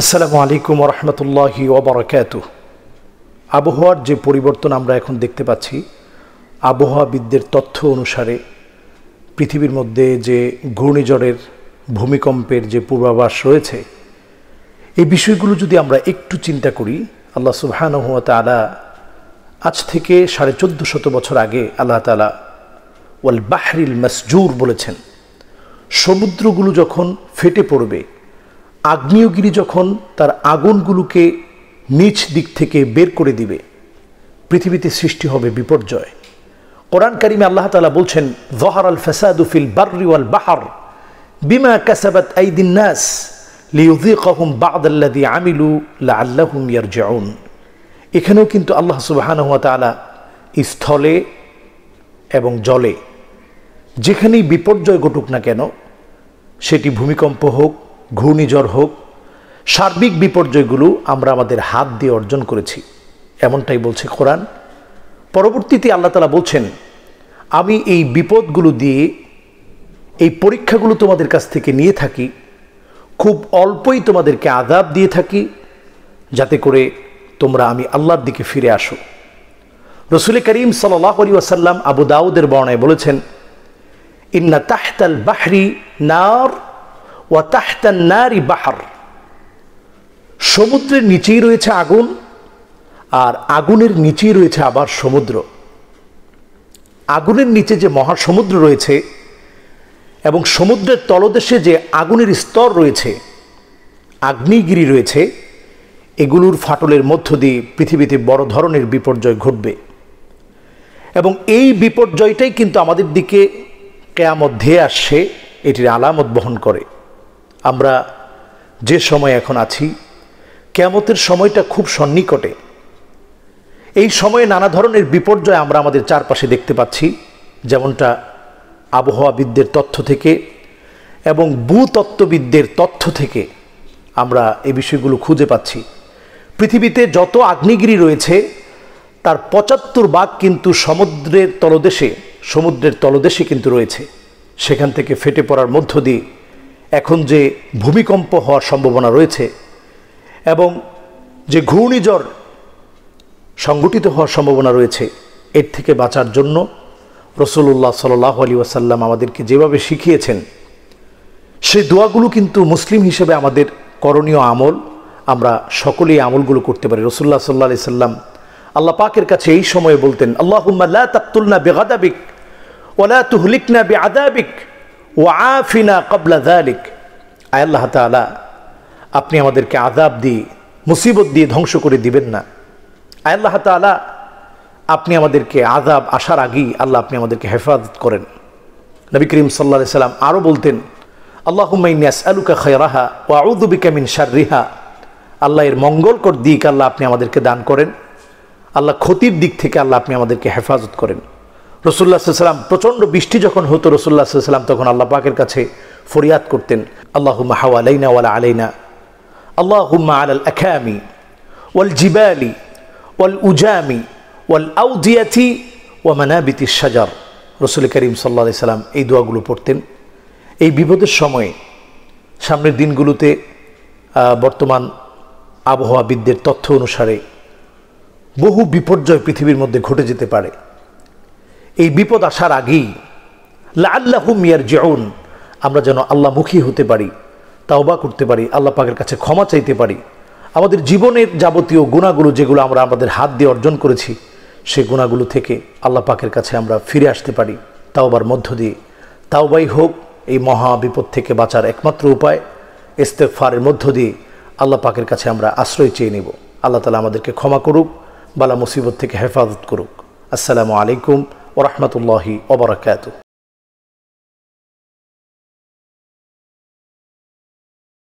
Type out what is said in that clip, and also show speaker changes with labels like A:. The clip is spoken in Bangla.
A: আসসালামু আলাইকুম রহমতুল্লাহ ওবরাকাত আবহাওয়ার যে পরিবর্তন আমরা এখন দেখতে পাচ্ছি আবহাওয়াবিদদের তথ্য অনুসারে পৃথিবীর মধ্যে যে ঘূর্ণিঝড়ের ভূমিকম্পের যে পূর্বাভাস রয়েছে এই বিষয়গুলো যদি আমরা একটু চিন্তা করি আল্লাহ সুবহান আলা আজ থেকে সাড়ে চোদ্দো শত বছর আগে আল্লাহ তালা ওয়াল বাহরিল মাসজুর বলেছেন সমুদ্রগুলো যখন ফেটে পড়বে আগ্নেয়গিরি যখন তার আগুনগুলোকে নিচ দিক থেকে বের করে দিবে পৃথিবীতে সৃষ্টি হবে বিপর্যয় কোরআন কারিমে আল্লাহ তালা বলছেন জহার আল ফেসাদুফিল বার্রি বাহার বিমা ক্যাসাবাত আইদিনাস লিউদিকহম বাদাল্লাদি আমিলু লা ইয়ার ইয়ারজাউন এখানেও কিন্তু আল্লাহ হাত আলা স্থলে এবং জলে যেখানেই বিপর্যয় ঘটুক না কেন সেটি ভূমিকম্প হোক ঘূর্ণিঝড় হোক সার্বিক বিপর্যয়গুলো আমরা আমাদের হাত দিয়ে অর্জন করেছি এমনটাই বলছে কোরআন পরবর্তীতে আল্লাহ তালা বলছেন আমি এই বিপদগুলো দিয়ে এই পরীক্ষাগুলো তোমাদের কাছ থেকে নিয়ে থাকি খুব অল্পই তোমাদেরকে আদাব দিয়ে থাকি যাতে করে তোমরা আমি আল্লাহর দিকে ফিরে আসো রসুল করিম সাল্লাহ আলী আবু দাউদের বর্ণায় বলেছেন ইন্না তাহতাল বাহরি নার নারী বাহার সমুদ্রের নিচেই রয়েছে আগুন আর আগুনের নিচেই রয়েছে আবার সমুদ্র আগুনের নিচে যে মহাসমুদ্র রয়েছে এবং সমুদ্রের তলদেশে যে আগুনের স্তর রয়েছে আগ্নেয়গিরি রয়েছে এগুলোর ফাটলের মধ্য দিয়ে পৃথিবীতে বড় ধরনের বিপর্যয় ঘটবে এবং এই বিপর্যয়টাই কিন্তু আমাদের দিকে কেয়ামত ধেয়ে আসছে এটির আলামত বহন করে আমরা যে সময় এখন আছি কেমতের সময়টা খুব সন্নিকটে এই সময়ে নানা ধরনের বিপর্যয় আমরা আমাদের চারপাশে দেখতে পাচ্ছি যেমনটা আবহাওয়াবিদদের তথ্য থেকে এবং ভূতত্ত্ববিদদের তথ্য থেকে আমরা এই বিষয়গুলো খুঁজে পাচ্ছি পৃথিবীতে যত আগ্নেয়গিরি রয়েছে তার পঁচাত্তর বাঘ কিন্তু সমুদ্রের তলদেশে সমুদ্রের তলদেশে কিন্তু রয়েছে সেখান থেকে ফেটে পড়ার মধ্য দিয়ে এখন যে ভূমিকম্প হওয়ার সম্ভাবনা রয়েছে এবং যে ঘূর্ণিঝড় সংগঠিত হওয়ার সম্ভাবনা রয়েছে এর থেকে বাঁচার জন্য রসুল্লাহ সাল্লাহ আলী ওয়াসাল্লাম আমাদেরকে যেভাবে শিখিয়েছেন সেই দোয়াগুলো কিন্তু মুসলিম হিসেবে আমাদের করণীয় আমল আমরা সকলেই আমলগুলো করতে পারি রসুল্লাহ সাল্লা সাল্লাম আল্লাহ পাকের কাছে এই সময়ে বলতেন আল্লাহ তাক্তুল্না বেগাদাবিক ওলা না বে আদাবিক ও আফিনা কবলা জালিক আয় আল্লাহ তালা আপনি আমাদেরকে আদাব দিয়ে মুসিবত দিয়ে ধ্বংস করে দিবেন না আয় আল্লাহ তালা আপনি আমাদেরকে আদাব আসার আগেই আল্লাহ আপনি আমাদেরকে হেফাজত করেন নবী করিম সাল্লা সাল্লাম আরও বলতেন আল্লাহমাইনিয়াস আলুকা খয়রাহা ও আউদুবিকামিন শারিহা আল্লাহ এর মঙ্গলকর দিক আল্লাহ আপনি আমাদেরকে দান করেন আল্লাহ ক্ষতির দিক থেকে আল্লাহ আপনি আমাদেরকে হেফাজত করেন রসুল্লা সাল্লাম প্রচণ্ড বৃষ্টি যখন হতো রসুল্লা সাল্লাম তখন আল্লাহ পাকের কাছে ফরিয়াদ করতেন আল্লাহ হাওয়া আলাইনা ওয়ালা আলাইনা আল আল আখামি ওয়াল জিবালি ওয়াল উজামি ওয়াল আউদিয়াথি ওয়া মানাবিতি সাজার রসুল করিম সাল্লা সাল্লাম এই দোয়াগুলো পড়তেন এই বিপদের সময়ে সামনের দিনগুলোতে বর্তমান আবহাওয়াবিদদের তথ্য অনুসারে বহু বিপর্যয় পৃথিবীর মধ্যে ঘটে যেতে পারে এই বিপদ আসার আগেই আল্লাহ মিয়ার জেউন আমরা যেন আল্লাহমুখী হতে পারি তাওবা করতে পারি আল্লাহ পাকের কাছে ক্ষমা চাইতে পারি আমাদের জীবনের যাবতীয় গুণাগুলো যেগুলো আমরা আমাদের হাত দিয়ে অর্জন করেছি সে গুণাগুলো থেকে আল্লাহ পাকের কাছে আমরা ফিরে আসতে পারি তাওবার মধ্য দিয়ে তাওবাই হোক এই মহা বিপদ থেকে বাঁচার একমাত্র উপায় ইস্তেফারের মধ্য দিয়ে আল্লাহ পাকের কাছে আমরা আশ্রয় চেয়ে নেব আল্লাহ তালা আমাদেরকে ক্ষমা করুক বালা মুসিবত থেকে হেফাজত করুক আসসালামু আলাইকুম ورحمه الله وبركاته